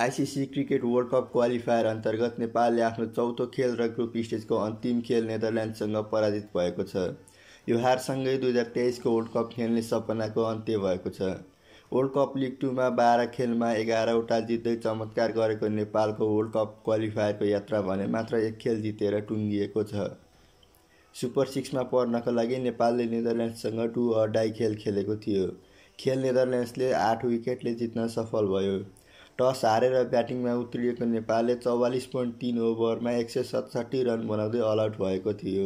ICC cricket world cup qualifier अन्तर्गत नेपालले आफ्नो चौथो खेल र ग्रुप स्टेजको अन्तिम खेल नेदरल्यान्डसँग पराजित भएको छ यो हारसँगै दुई हजार तेइसको वर्ल्ड कप खेल्ने सपनाको अन्त्य भएको छ वर्ल्ड कप लिग टूमा बाह्र खेलमा एघारवटा जित्दै चमत्कार गरेको नेपालको वर्ल्ड कप क्वालिफायरको यात्रा भने मात्र एक खेल जितेर टुङ्गिएको छ सुपर सिक्समा पर्नको लागि नेपालले नेदरल्यान्ड्ससँग टु अढाई खेल खेलेको थियो खेल नेदरल्यान्ड्सले आठ विकेटले जित्न सफल भयो टस हारेर ब्याटिङमा उत्रिएको नेपालले चौवालिस पोइन्ट तिन ओभरमा एक सय सतसट्ठी रन बनाउँदै अल आउट भएको थियो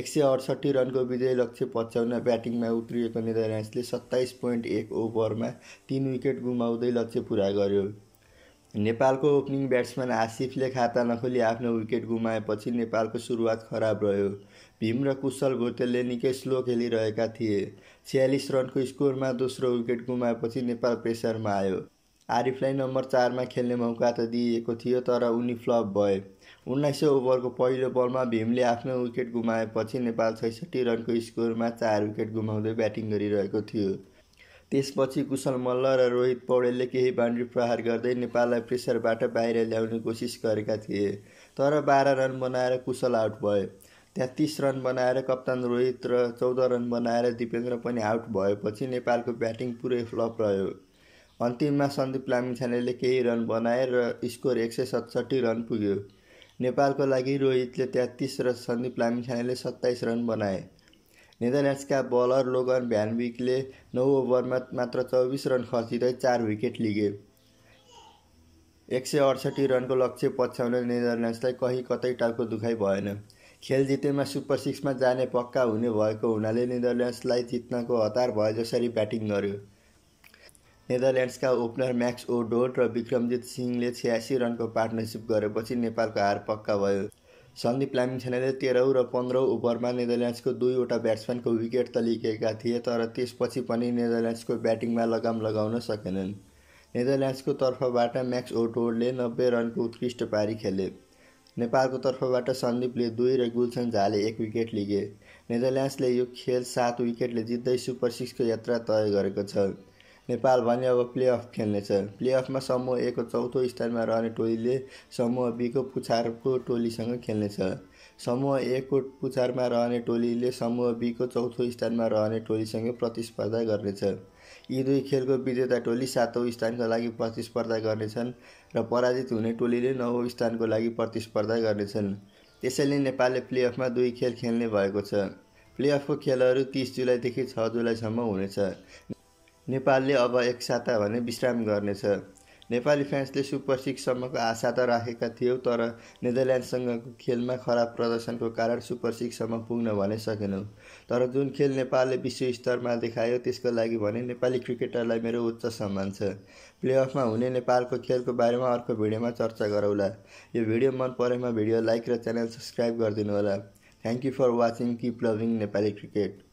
एक सय अडसट्ठी रनको विजय लक्ष्य पछ्याउन ब्याटिङमा उत्रिएको नेदरल्यान्ड्सले सत्ताइस पोइन्ट एक ओभरमा तिन विकेट गुमाउँदै लक्ष्य पुरा गर्यो नेपालको ओपनिङ ब्याट्सम्यान आसिफले खाता नखोली आफ्नो विकेट गुमाएपछि नेपालको सुरुवात खराब रह्यो भीम र कुशल भोटेलले निकै स्लो खेलिरहेका थिए छ्यालिस रनको स्कोरमा दोस्रो विकेट गुमाएपछि नेपाल प्रेसरमा आयो आरिफलाई नम्बर चारमा खेल्ने मौका त दिइएको थियो तर उनी फ्लप भए उन्नाइस ओभरको पहिलो बलमा भीमले आफ्नो विकेट गुमाएपछि नेपाल छैसठी रनको स्कोरमा चार विकेट गुमाउँदै ब्याटिङ गरिरहेको थियो त्यसपछि कुशल मल्ल र रोहित पौडेलले केही बान्ड्री प्रहार गर्दै नेपाललाई प्रेसरबाट बाहिर ल्याउने कोसिस गरेका थिए तर बाह्र रन बनाएर कुशल आउट भए तेत्तिस रन बनाएर कप्तान रोहित र चौध रन बनाएर दिपेन्द्र पनि आउट भएपछि नेपालको ब्याटिङ पुरै फ्लप रह्यो अन्तिममा सन्दीप लामिछानेले केही रन बनाए र स्कोर एक सय सतसट्ठी रन पुग्यो नेपालको लागि रोहितले तेत्तिस र सन्दीप लामिछानेले सत्ताइस रन बनाए नेदरल्यान्ड्सका बलर लोगन भ्यानविकले नौ ओभरमा मात्र चौबिस रन खर्चिँदै चार विकेट लिगे एक सय अडसट्ठी रनको लक्ष्य पछ्याउन नेदरल्यान्ड्सलाई कहीँ कतै टाउको दुखाइ भएन खेल जितेमा सुपर सिक्समा जाने पक्का हुने भएको हुनाले नेदरल्यान्ड्सलाई जित्नको हतार भए जसरी ब्याटिङ गर्यो नेदरल्यान्ड्सका ओपनर म्याक्स ओडोल र विक्रमजित सिंहले छ्यासी रनको पार्टनरसिप गरेपछि नेपालको हार पक्का भयो सन्दीप लामिङ छेनाले तेह्रौँ र पन्ध्रौँ ओभरमा नेदरल्यान्ड्सको दुईवटा ब्याट्सम्यानको विकेट त लिएका थिए तर त्यसपछि पनि नेदरल्यान्ड्सको ब्याटिङमा लगाम लगाउन सकेनन् नेदरल्यान्ड्सको तर्फबाट म्याक्स ओडोलले नब्बे रनको उत्कृष्ट पारी खेले नेपालको तर्फबाट सन्दीपले दुई र गुलसन झाले एक विकेट लिगे नेदरल्यान्ड्सले यो खेल सात विकेटले जित्दै सुपर सिक्सको यात्रा तय गरेको छ नेपाल भने अब प्लेअफ खेल्नेछ प्लेअफमा समूह एको चौथो स्थानमा रहने टोलीले समूह बीको पुछारको टोलीसँग खेल्नेछ समूह को पुछारमा रहने टोलीले समूह बीको चौथो स्थानमा रहने टोलीसँग प्रतिस्पर्धा गर्नेछ यी दुई खेलको विजेता टोली सातौँ स्थानको लागि प्रतिस्पर्धा गर्नेछन् र पराजित हुने टोलीले नौ स्थानको लागि प्रतिस्पर्धा गर्नेछन् त्यसैले नेपालले प्लेअफमा दुई खेल खेल्ने भएको छ प्लेअफको खेलहरू तिस जुलाईदेखि छ जुलाईसम्म हुनेछ नेपालले अब एक साता भने विश्राम गर्नेछ नेपाली फ्यान्सले सुपर सिक्ससम्मको आशा त राखेका थियो तर नेदरल्यान्डसँगको खेलमा खराब प्रदर्शनको कारण सुपर सिक्ससम्म पुग्न भने सकेनौँ तर जुन खेल नेपालले विश्व स्तरमा देखायो त्यसको लागि भने नेपाली क्रिकेटरलाई मेरो उच्च सम्मान छ प्लेअफमा हुने नेपालको खेलको बारेमा अर्को भिडियोमा चर्चा गरौँला यो भिडियो मन परेमा भिडियो लाइक र च्यानल सब्सक्राइब गरिदिनु होला thank you for watching keep loving Nepali cricket